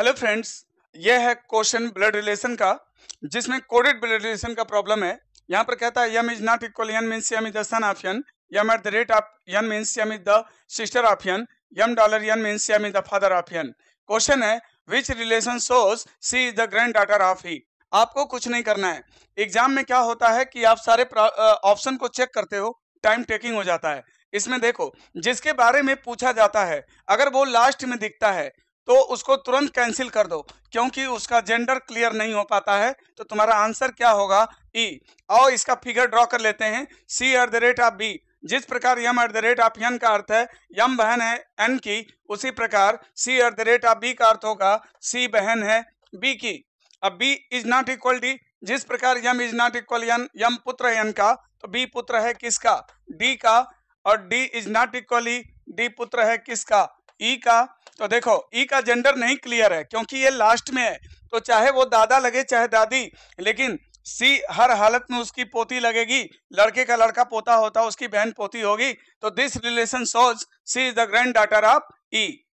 Hello friends यह है question blood relation का जिसमें कोडेड ब्लड रिलेशन का प्रॉब्लम है यहाँ पर कहता है M is not equal N means M is the son of N M at the rate of N means M is the sister of N M dollar N means M is the father of N question है which relation shows C is the granddaughter of he आपको कुछ नहीं करना है exam में क्या होता है कि आप सारे ऑप्शन को चेक करते हो टाइम टेकिंग हो जाता है इसमें देखो जिसके बारे में पूछा जाता है अगर वो लास्ट में दिखता है तो उसको तुरंत कैंसिल कर दो क्योंकि उसका जेंडर क्लियर नहीं हो पाता है तो तुम्हारा आंसर क्या होगा ई e. और इसका फिगर ड्रॉ कर लेते हैं C at the rate of B जिस प्रकार M at the rate of N का अर्थ है यम बहन है एन की उसी प्रकार C at the rate of B का अर्थ होगा सी बहन है बी की अब B is not equal D जिस प्रकार M is not equal N M पुत्र यन का तो बी पुत्र है किसका डी का और D is not equally D पुत्र है किसका ई का तो देखो ई का जेंडर नहीं क्लियर है क्योंकि ये लास्ट में है तो चाहे वो दादा लगे चाहे दादी लेकिन सी हर हालत में उसकी पोती लगेगी लड़के का लड़का पोता होता उसकी बहन पोती होगी तो this relation shows C is the granddaughter of E